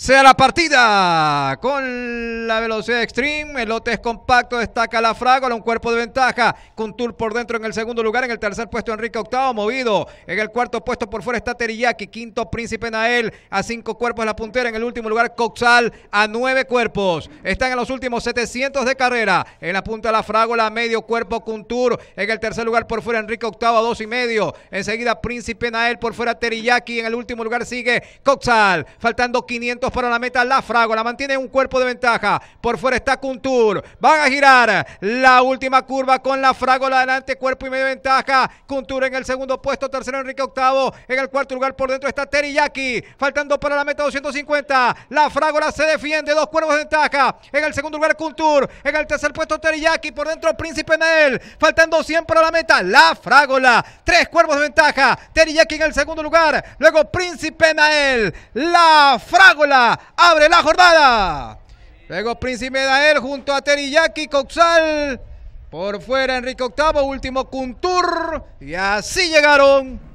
Sea la partida con la velocidad extreme. El lote es compacto, destaca la frágola, un cuerpo de ventaja. Cuntur por dentro en el segundo lugar. En el tercer puesto, Enrique Octavo, movido. En el cuarto puesto por fuera está Teriyaki. Quinto, Príncipe Nael. A cinco cuerpos la puntera. En el último lugar, Coxal. A nueve cuerpos. Están en los últimos 700 de carrera. En la punta la frágola, medio cuerpo, Cuntur En el tercer lugar por fuera, Enrique Octavo, a dos y medio. Enseguida, Príncipe Nael por fuera, Teriyaki. En el último lugar sigue Coxal. Faltando 500 para la meta. La Fragola. mantiene un cuerpo de ventaja. Por fuera está Kuntur. Van a girar la última curva con la Fragola adelante. Cuerpo y medio de ventaja. Kuntur en el segundo puesto. Tercero Enrique Octavo. En el cuarto lugar por dentro está Teriyaki. Faltando para la meta 250. La Fragola se defiende. Dos cuervos de ventaja. En el segundo lugar Kuntur. En el tercer puesto Teriyaki. Por dentro Príncipe Nael. Faltando 100 para la meta. La Fragola. Tres cuervos de ventaja. Teriyaki en el segundo lugar. Luego Príncipe Nael. La Frágola abre la jornada. Luego Príncipe Dael junto a Teriyaki Coxal. Por fuera Enrique Octavo, último Cuntur Y así llegaron